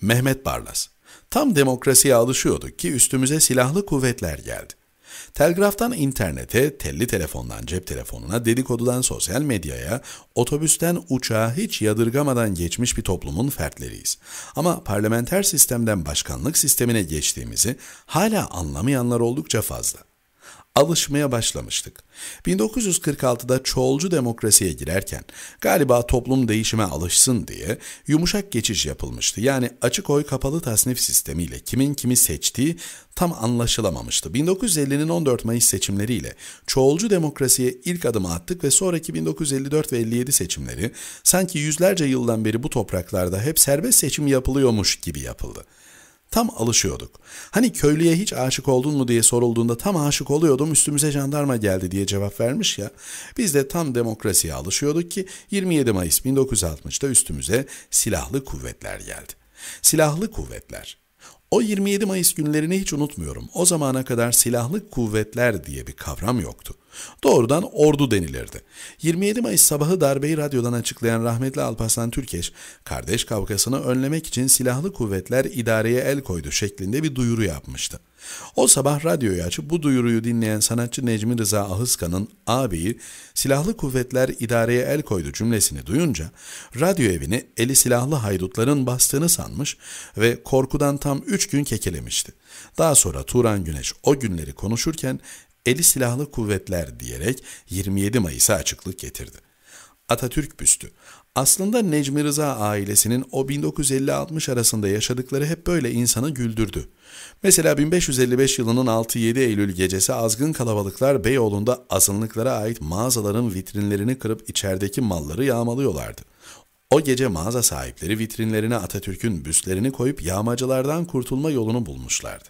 Mehmet Barlas. Tam demokrasiye alışıyorduk ki üstümüze silahlı kuvvetler geldi. Telgraftan internete, telli telefondan cep telefonuna, dedikodudan sosyal medyaya, otobüsten uçağa hiç yadırgamadan geçmiş bir toplumun fertleriyiz. Ama parlamenter sistemden başkanlık sistemine geçtiğimizi hala anlamayanlar oldukça fazla alışmaya başlamıştık. 1946'da çoğulcu demokrasiye girerken galiba toplum değişime alışsın diye yumuşak geçiş yapılmıştı. Yani açık oy kapalı tasnif sistemiyle kimin kimi seçtiği tam anlaşılamamıştı. 1950'nin 14 Mayıs seçimleriyle çoğulcu demokrasiye ilk adımı attık ve sonraki 1954 ve 57 seçimleri sanki yüzlerce yıldan beri bu topraklarda hep serbest seçim yapılıyormuş gibi yapıldı. Tam alışıyorduk. Hani köylüye hiç aşık oldun mu diye sorulduğunda tam aşık oluyordum üstümüze jandarma geldi diye cevap vermiş ya. Biz de tam demokrasiye alışıyorduk ki 27 Mayıs 1960'ta üstümüze silahlı kuvvetler geldi. Silahlı kuvvetler o 27 Mayıs günlerini hiç unutmuyorum. O zamana kadar silahlı kuvvetler diye bir kavram yoktu. Doğrudan ordu denilirdi. 27 Mayıs sabahı darbeyi radyodan açıklayan rahmetli Alparslan Türkeş, kardeş kavgasını önlemek için silahlı kuvvetler idareye el koydu şeklinde bir duyuru yapmıştı. O sabah radyoyu açıp bu duyuruyu dinleyen sanatçı Necmi Rıza Ahıska'nın ağabeyi silahlı kuvvetler idareye el koydu cümlesini duyunca radyo evini eli silahlı haydutların bastığını sanmış ve korkudan tam 3 gün kekelemişti. Daha sonra Turan Güneş o günleri konuşurken eli silahlı kuvvetler diyerek 27 Mayıs'a açıklık getirdi. Atatürk büstü. Aslında Necmi Rıza ailesinin o 1950-60 arasında yaşadıkları hep böyle insanı güldürdü. Mesela 1555 yılının 6-7 Eylül gecesi azgın kalabalıklar Beyoğlu'nda azınlıklara ait mağazaların vitrinlerini kırıp içerideki malları yağmalıyorlardı. O gece mağaza sahipleri vitrinlerine Atatürk'ün büstlerini koyup yağmacılardan kurtulma yolunu bulmuşlardı.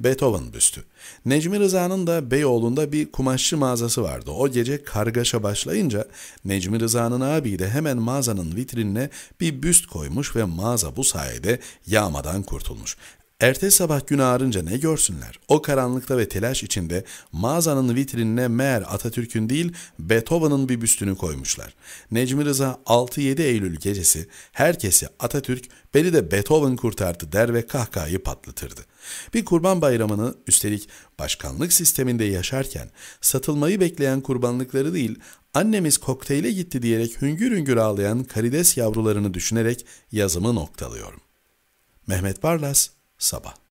Beethoven büstü. Necmi Rıza'nın da Beyoğlu'nda bir kumaşçı mağazası vardı. O gece kargaşa başlayınca Necmi Rıza'nın abi de hemen mağazanın vitrinine bir büst koymuş ve mağaza bu sayede yağmadan kurtulmuş. Ertesi sabah gün ağarınca ne görsünler? O karanlıkta ve telaş içinde mağazanın vitrinine meğer Atatürk'ün değil Beethoven'ın bir büstünü koymuşlar. Necmi Rıza 6-7 Eylül gecesi herkesi Atatürk beni de Beethoven kurtardı der ve kahkahayı patlatırdı. Bir kurban bayramını üstelik başkanlık sisteminde yaşarken satılmayı bekleyen kurbanlıkları değil annemiz kokteyle gitti diyerek hüngür hüngür ağlayan karides yavrularını düşünerek yazımı noktalıyorum. Mehmet Barlas sabah.